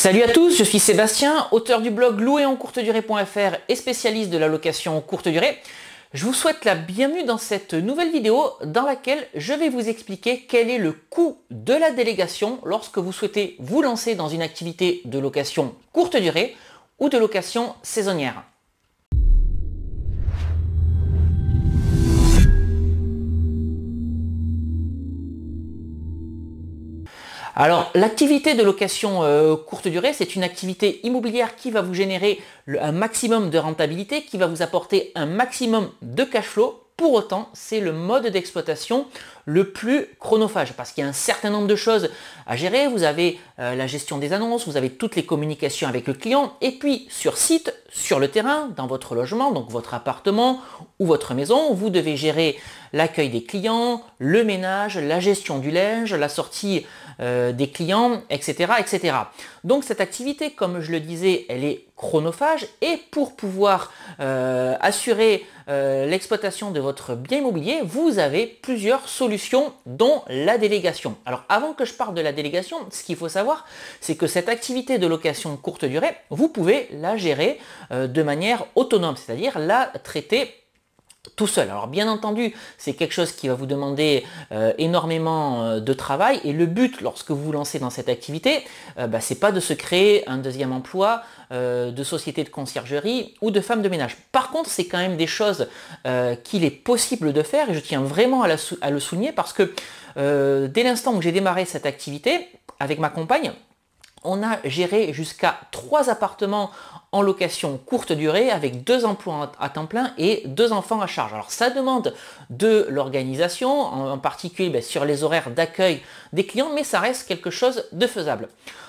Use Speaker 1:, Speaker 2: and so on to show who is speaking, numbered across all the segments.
Speaker 1: Salut à tous, je suis Sébastien, auteur du blog louer en courte durée.fr et spécialiste de la location courte durée. Je vous souhaite la bienvenue dans cette nouvelle vidéo dans laquelle je vais vous expliquer quel est le coût de la délégation lorsque vous souhaitez vous lancer dans une activité de location courte durée ou de location saisonnière. Alors, l'activité de location euh, courte durée, c'est une activité immobilière qui va vous générer un maximum de rentabilité, qui va vous apporter un maximum de cash flow. Pour autant, c'est le mode d'exploitation le plus chronophage parce qu'il y a un certain nombre de choses à gérer. Vous avez euh, la gestion des annonces, vous avez toutes les communications avec le client et puis sur site, sur le terrain, dans votre logement, donc votre appartement ou votre maison, vous devez gérer l'accueil des clients, le ménage, la gestion du linge, la sortie euh, des clients, etc., etc. Donc cette activité, comme je le disais, elle est chronophage et pour pouvoir euh, assurer euh, l'exploitation de votre bien immobilier, vous avez plusieurs solutions dont la délégation. Alors avant que je parle de la délégation, ce qu'il faut savoir, c'est que cette activité de location courte durée, vous pouvez la gérer de manière autonome, c'est-à-dire la traiter tout seul. Alors bien entendu, c'est quelque chose qui va vous demander euh, énormément euh, de travail et le but lorsque vous vous lancez dans cette activité, euh, bah, c'est pas de se créer un deuxième emploi de société de conciergerie ou de femme de ménage. Par contre, c'est quand même des choses qu'il est possible de faire et je tiens vraiment à, à le souligner parce que dès l'instant où j'ai démarré cette activité avec ma compagne, on a géré jusqu'à trois appartements en location courte durée avec deux emplois à temps plein et deux enfants à charge. Alors ça demande de l'organisation, en particulier ben, sur les horaires d'accueil des clients, mais ça reste quelque chose de faisable.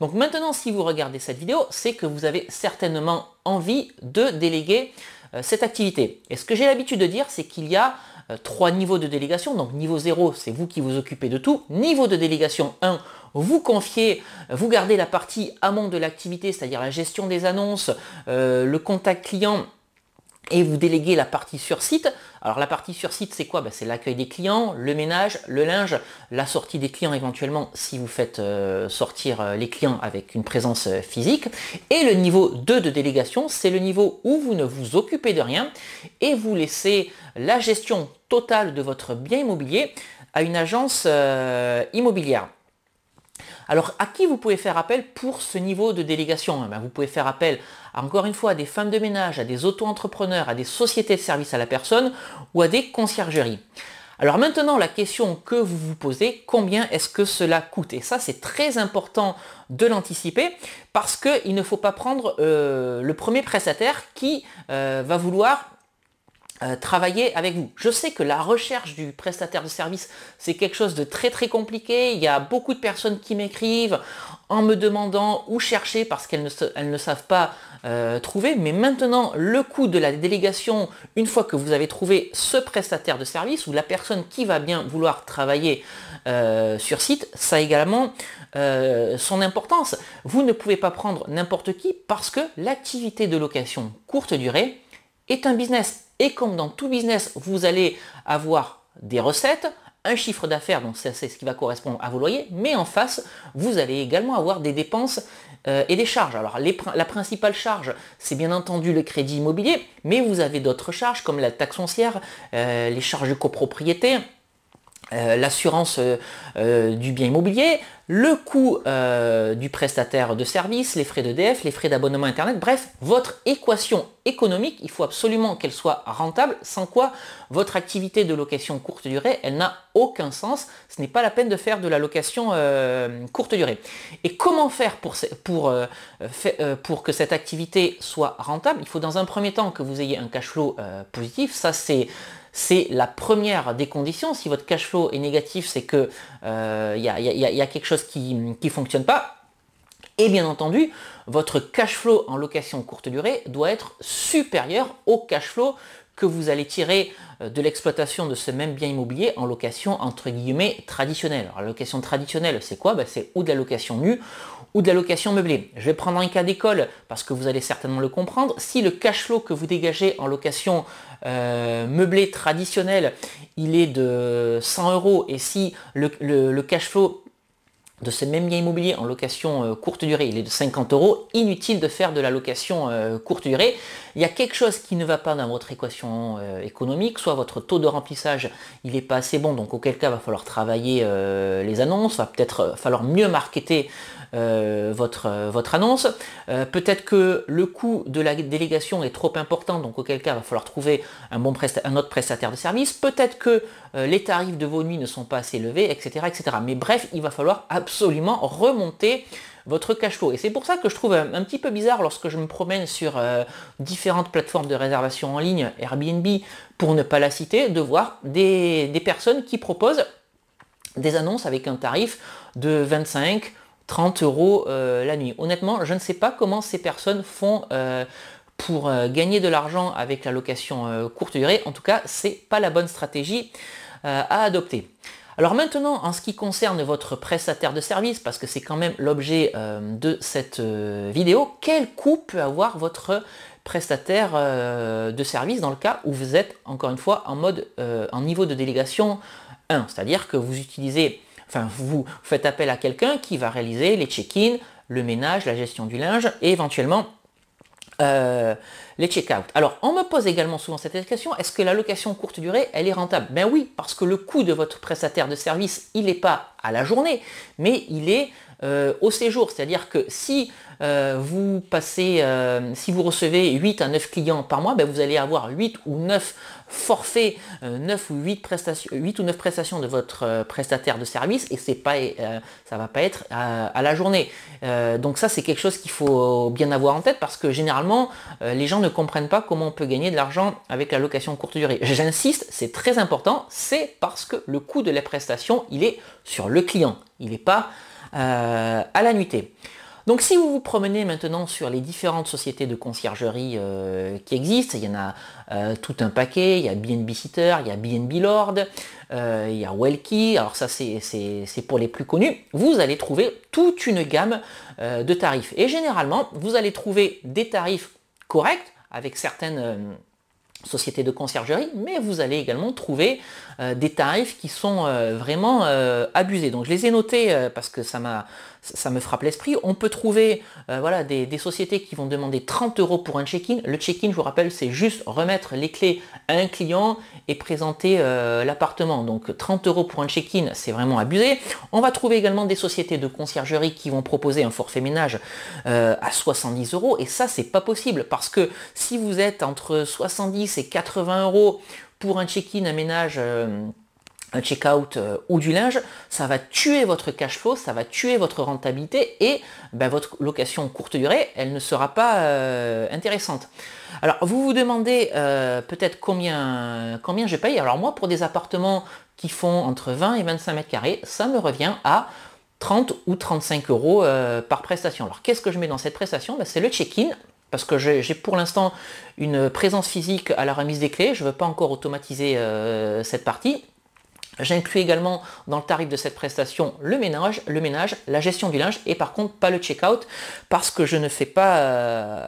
Speaker 1: Donc maintenant, si vous regardez cette vidéo, c'est que vous avez certainement envie de déléguer euh, cette activité. Et ce que j'ai l'habitude de dire, c'est qu'il y a euh, trois niveaux de délégation. Donc niveau 0, c'est vous qui vous occupez de tout. Niveau de délégation 1, vous confiez, vous gardez la partie amont de l'activité, c'est-à-dire la gestion des annonces, euh, le contact client, et vous déléguez la partie sur site. Alors la partie sur site, c'est quoi ben, C'est l'accueil des clients, le ménage, le linge, la sortie des clients éventuellement si vous faites euh, sortir euh, les clients avec une présence physique. Et le niveau 2 de délégation, c'est le niveau où vous ne vous occupez de rien et vous laissez la gestion totale de votre bien immobilier à une agence immobilière. Alors à qui vous pouvez faire appel pour ce niveau de délégation eh ben, Vous pouvez faire appel encore une fois à des femmes de ménage, à des auto-entrepreneurs, à des sociétés de services à la personne ou à des conciergeries. Alors maintenant, la question que vous vous posez, combien est-ce que cela coûte Et ça, c'est très important de l'anticiper parce qu'il ne faut pas prendre euh, le premier prestataire qui euh, va vouloir euh, travailler avec vous. Je sais que la recherche du prestataire de service, c'est quelque chose de très très compliqué. Il y a beaucoup de personnes qui m'écrivent en me demandant où chercher parce qu'elles ne, ne savent pas euh, trouver. Mais maintenant, le coût de la délégation, une fois que vous avez trouvé ce prestataire de service ou la personne qui va bien vouloir travailler euh, sur site, ça a également son importance. Vous ne pouvez pas prendre n'importe qui parce que l'activité de location courte durée est un business et comme dans tout business, vous allez avoir des recettes, un chiffre d'affaires, donc c'est ce qui va correspondre à vos loyers, mais en face, vous allez également avoir des dépenses euh, et des charges. Alors la principale charge, c'est bien entendu le crédit immobilier, mais vous avez d'autres charges comme la taxe foncière, euh, les charges de copropriété, euh, l'assurance euh, euh, du bien immobilier, le coût du prestataire de service, les frais d'EDF, les frais d'abonnement Internet, bref, votre équation économique, il faut absolument qu'elle soit rentable, sans quoi votre activité de location courte durée, elle n'a aucun sens, ce n'est pas la peine de faire de la location courte durée. Et comment faire pour, pour, pour que cette activité soit rentable Il faut dans un premier temps que vous ayez un cash flow positif, ça c'est c'est la première des conditions. Si votre cash flow est négatif, c'est que euh, y, y, a quelque chose qui ne fonctionne pas. Et bien entendu, votre cash flow en location courte durée doit être supérieur au cash flow que vous allez tirer euh, de l'exploitation de ce même bien immobilier en location entre guillemets traditionnelle. Alors, la location traditionnelle, c'est quoi ben, C'est ou de la location nue ou de la location meublée. Je vais prendre un cas d'école parce que vous allez certainement le comprendre. Si le cash flow que vous dégagez en location euh, meublée traditionnelle, il est de 100 euros et si le, le cash flow de ce même bien immobilier en location euh, courte durée, il est de 50 euros, inutile de faire de la location euh, courte durée. Il y a quelque chose qui ne va pas dans votre équation euh, économique, soit votre taux de remplissage il n'est pas assez bon, donc auquel cas il va falloir travailler les annonces, va peut-être falloir mieux marketer votre, votre annonce. Peut-être que le coût de la délégation est trop important, donc auquel cas il va falloir trouver un, bon un autre prestataire de service. Peut-être que les tarifs de vos nuits ne sont pas assez élevés, etc. etc. Mais bref, il va falloir absolument absolument remonter votre cash flow. Et c'est pour ça que je trouve un, petit peu bizarre lorsque je me promène sur euh, différentes plateformes de réservation en ligne, Airbnb, pour ne pas la citer, de voir des, personnes qui proposent des annonces avec un tarif de 25, 30 euros euh, la nuit. Honnêtement, je ne sais pas comment ces personnes font euh, pour gagner de l'argent avec la location courte durée. En tout cas, c'est pas la bonne stratégie à adopter. Alors maintenant, en ce qui concerne votre prestataire de service, parce que c'est quand même l'objet euh, de cette euh, vidéo, quel coût peut avoir votre prestataire euh, de service dans le cas où vous êtes encore une fois en mode en niveau de délégation 1, c'est-à-dire que vous utilisez, enfin vous faites appel à quelqu'un qui va réaliser les check-in, le ménage, la gestion du linge et éventuellement les check-out. Alors, on me pose également souvent cette question, est-ce que la location courte durée, elle est rentable Ben oui, parce que le coût de votre prestataire de service, il n'est pas à la journée, mais il est euh, au séjour. C'est-à-dire que si euh, vous passez, euh, si vous recevez 8 à 9 clients par mois, ben vous allez avoir 8 ou 9 forfaits, 9 ou 8 prestations, 8 ou 9 prestations de votre prestataire de service et c'est pas, ça va pas être à la journée. donc ça c'est quelque chose qu'il faut bien avoir en tête parce que généralement les gens ne comprennent pas comment on peut gagner de l'argent avec la location courte durée. J'insiste, c'est très important, c'est parce que le coût de la prestation, il est sur le client, il n'est pas euh, à la nuitée. Donc si vous vous promenez maintenant sur les différentes sociétés de conciergerie euh, qui existent, il y en a euh, tout un paquet, il y a BNB Sitter, il y a BNB Lord, il y a Welky, alors ça c'est pour les plus connus, vous allez trouver toute une gamme de tarifs. Et généralement, vous allez trouver des tarifs corrects avec certaines euh, sociétés de conciergerie, mais vous allez également trouver euh, des tarifs qui sont euh, vraiment abusés. Donc je les ai notés parce que ça m'a ça me frappe l'esprit. On peut trouver euh, voilà, des, sociétés qui vont demander 30 euros pour un check-in. Le check-in, je vous rappelle, c'est juste remettre les clés à un client et présenter euh, l'appartement. Donc 30 euros pour un check-in, c'est vraiment abusé. On va trouver également des sociétés de conciergerie qui vont proposer un forfait ménage euh, à 70 euros. Et ça, c'est pas possible parce que si vous êtes entre 70 et 80 euros pour un check-in, un ménage un checkout out euh, ou du linge, ça va tuer votre cash flow, ça va tuer votre rentabilité et ben, votre location courte durée, elle ne sera pas euh, intéressante. Alors vous vous demandez euh, peut-être combien, combien je paye. Alors moi pour des appartements qui font entre 20 et 25 mètres carrés, ça me revient à 30 ou 35 euros par prestation. Alors qu'est-ce que je mets dans cette prestation ben, C'est le check-in, parce que j'ai pour l'instant une présence physique à la remise des clés, je ne veux pas encore automatiser cette partie. J'inclus également dans le tarif de cette prestation le ménage, le ménage, la gestion du linge et par contre pas le check-out parce que je ne fais pas euh,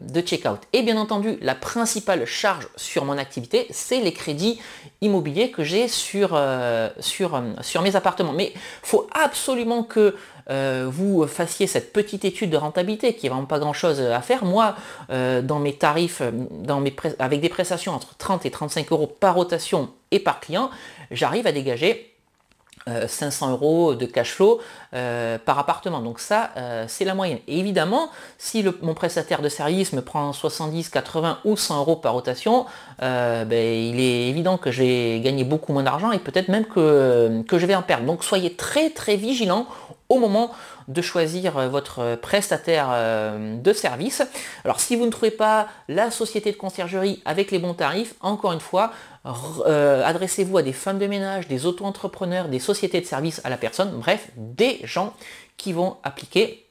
Speaker 1: de check-out. Et bien entendu, la principale charge sur mon activité, c'est les crédits immobiliers que j'ai sur, euh, sur, euh, sur mes appartements. Mais il faut absolument que euh, vous fassiez cette petite étude de rentabilité qui n'est vraiment pas grand-chose à faire. Moi, euh, dans mes tarifs, dans mes avec des prestations entre 30 et 35 euros par rotation et par client, j'arrive à dégager 500 euh, euros de cash flow par appartement. Donc ça, c'est la moyenne. Et évidemment, si mon prestataire de service me prend 70, 80 ou 100 euros par rotation, ben, il est évident que j'ai gagné beaucoup moins d'argent et peut-être même que, que je vais en perdre. Donc soyez très très vigilant au moment de choisir euh, votre euh, prestataire euh, de service. Alors si vous ne trouvez pas la société de conciergerie avec les bons tarifs, encore une fois, adressez-vous à des femmes de ménage, des auto-entrepreneurs, des sociétés de service à la personne, bref, des gens qui vont appliquer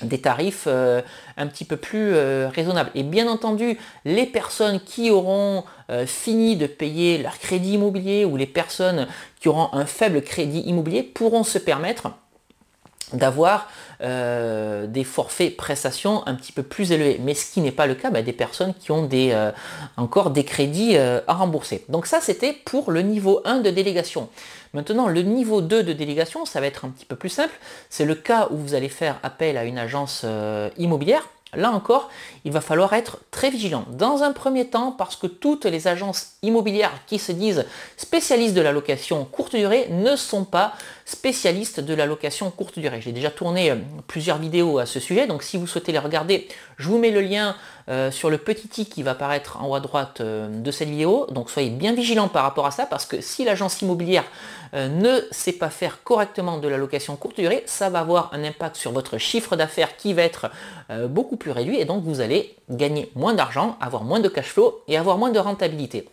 Speaker 1: des tarifs un petit peu plus raisonnables. Et bien entendu, les personnes qui auront fini de payer leur crédit immobilier ou les personnes qui auront un faible crédit immobilier pourront se permettre d'avoir euh, des forfaits prestations un petit peu plus élevés. Mais ce qui n'est pas le cas bah, des personnes qui ont euh, encore des crédits euh, à rembourser. Donc ça, c'était pour le niveau 1 de délégation. Maintenant, le niveau 2 de délégation, ça va être un petit peu plus simple. C'est le cas où vous allez faire appel à une agence immobilière Là encore, il va falloir être très vigilant. Dans un premier temps, parce que toutes les agences immobilières qui se disent spécialistes de la location courte durée ne sont pas spécialistes de la location courte durée. J'ai déjà tourné euh, plusieurs vidéos à ce sujet, donc si vous souhaitez les regarder, je vous mets le lien euh, sur le petit i qui va apparaître en haut à droite euh, de cette vidéo. Donc soyez bien vigilants par rapport à ça, parce que si l'agence immobilière ne sait pas faire correctement de la location courte durée, ça va avoir un impact sur votre chiffre d'affaires qui va être beaucoup plus réduit et donc vous allez gagner moins d'argent, avoir moins de cash flow et avoir moins de rentabilité.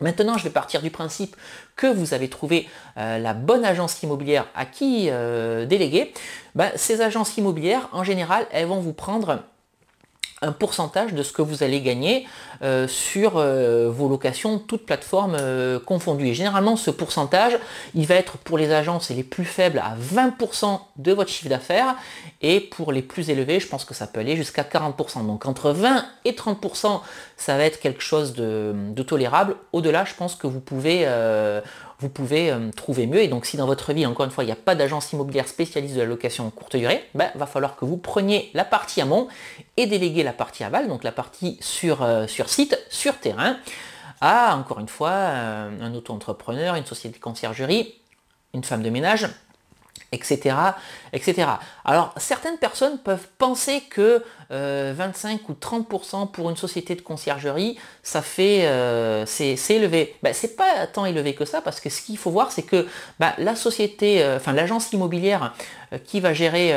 Speaker 1: Maintenant, je vais partir du principe que vous avez trouvé euh, la bonne agence immobilière à qui euh, déléguer. Ben, ces agences immobilières, en général, elles vont vous prendre un pourcentage de ce que vous allez gagner euh, sur euh, vos locations, toutes plateformes euh, confondues. Et généralement, ce pourcentage, il va être pour les agences les plus faibles à 20% de votre chiffre d'affaires, et pour les plus élevés, je pense que ça peut aller jusqu'à 40%. Donc entre 20 et 30%, ça va être quelque chose de tolérable. Au-delà, je pense que vous pouvez vous pouvez euh, trouver mieux. Et donc si dans votre vie encore une fois, il n'y a pas d'agence immobilière spécialiste de la location courte durée, ben, va falloir que vous preniez la partie amont et déléguer la partie aval, donc la partie sur, euh, sur site, sur terrain, à, encore une fois, euh, un auto-entrepreneur, une société de conciergerie, une femme de ménage, etc., etc. Alors certaines personnes peuvent penser que 25 euh, ou 30% pour une société de conciergerie, ça fait euh, c'est élevé. Ce bah, c'est pas tant élevé que ça parce que ce qu'il faut voir c'est que bah, la société, euh, enfin l'agence immobilière qui va gérer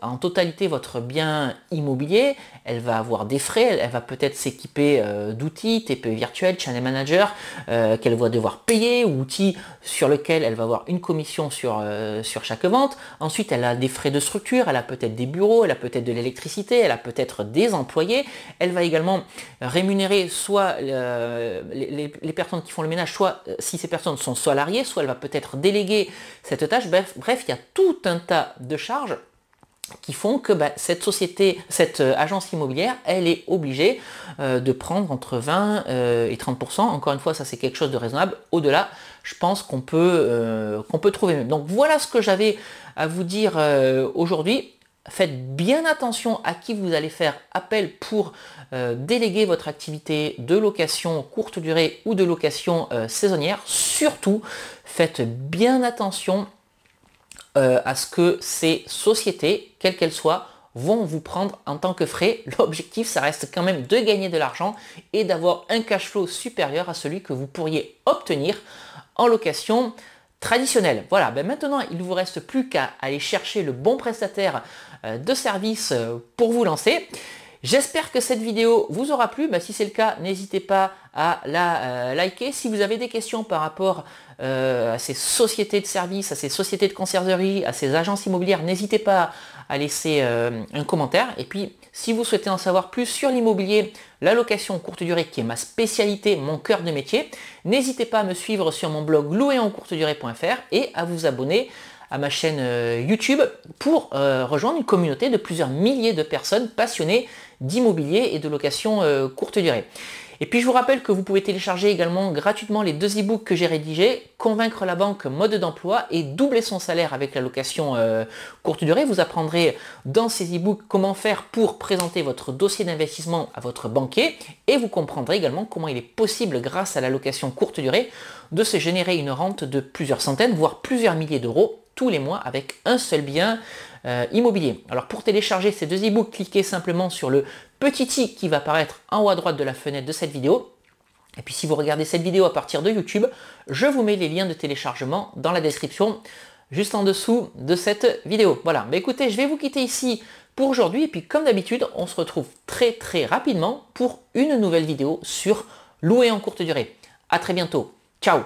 Speaker 1: en totalité votre bien immobilier, elle va avoir des frais, elle, va peut-être s'équiper d'outils TP virtuel, channel manager qu'elle va devoir payer ou outils sur lesquels elle va avoir une commission sur sur vente. Ensuite, elle a des frais de structure, elle a peut-être des bureaux, elle a peut-être de l'électricité, elle a peut-être des employés. Elle va également rémunérer soit euh, les, personnes qui font le ménage, soit euh, si ces personnes sont salariées, soit elle va peut-être déléguer cette tâche. Bref, bref, il y a tout un tas de charges qui font que bah, cette société, cette euh, agence immobilière, elle est obligée de prendre entre 20 et 30%. Encore une fois, ça c'est quelque chose de raisonnable. Au-delà, je pense qu'on peut, euh, qu'on peut trouver. Donc voilà ce que j'avais à vous dire euh, aujourd'hui. Faites bien attention à qui vous allez faire appel pour euh, déléguer votre activité de location courte durée ou de location saisonnière. Surtout, faites bien attention à ce que ces sociétés, quelles qu'elles soient, vont vous prendre en tant que frais. L'objectif, ça reste quand même de gagner de l'argent et d'avoir un cash flow supérieur à celui que vous pourriez obtenir location traditionnelle. Voilà, ben maintenant il vous reste plus qu'à aller chercher le bon prestataire euh, de service euh, pour vous lancer. J'espère que cette vidéo vous aura plu. Ben, si c'est le cas, n'hésitez pas à la euh, liker. Si vous avez des questions par rapport à ces sociétés de services, à ces sociétés de conciergerie, à ces agences immobilières, n'hésitez pas à laisser un commentaire. Et puis, si vous souhaitez en savoir plus sur l'immobilier, la location courte durée qui est ma spécialité, mon cœur de métier, n'hésitez pas à me suivre sur mon blog louer-en-courte-durée.fr et à vous abonner à ma chaîne euh, YouTube pour euh, rejoindre une communauté de plusieurs milliers de personnes passionnées d'immobilier et de location euh, courte durée. Et puis je vous rappelle que vous pouvez télécharger également gratuitement les deux e-books que j'ai rédigés, Convaincre la banque mode d'emploi et Doubler son salaire avec la location euh, courte durée. Vous apprendrez dans ces e-books comment faire pour présenter votre dossier d'investissement à votre banquier et vous comprendrez également comment il est possible grâce à la location courte durée de se générer une rente de plusieurs centaines, voire plusieurs milliers d'euros tous les mois avec un seul bien euh, immobilier. Alors pour télécharger ces deux e-books, cliquez simplement sur le petit i qui va apparaître en haut à droite de la fenêtre de cette vidéo. Et puis si vous regardez cette vidéo à partir de YouTube, je vous mets les liens de téléchargement dans la description juste en dessous de cette vidéo. Voilà, mais bah, écoutez, je vais vous quitter ici pour aujourd'hui. Et puis comme d'habitude, on se retrouve très très rapidement pour une nouvelle vidéo sur louer en courte durée. A très bientôt. Ciao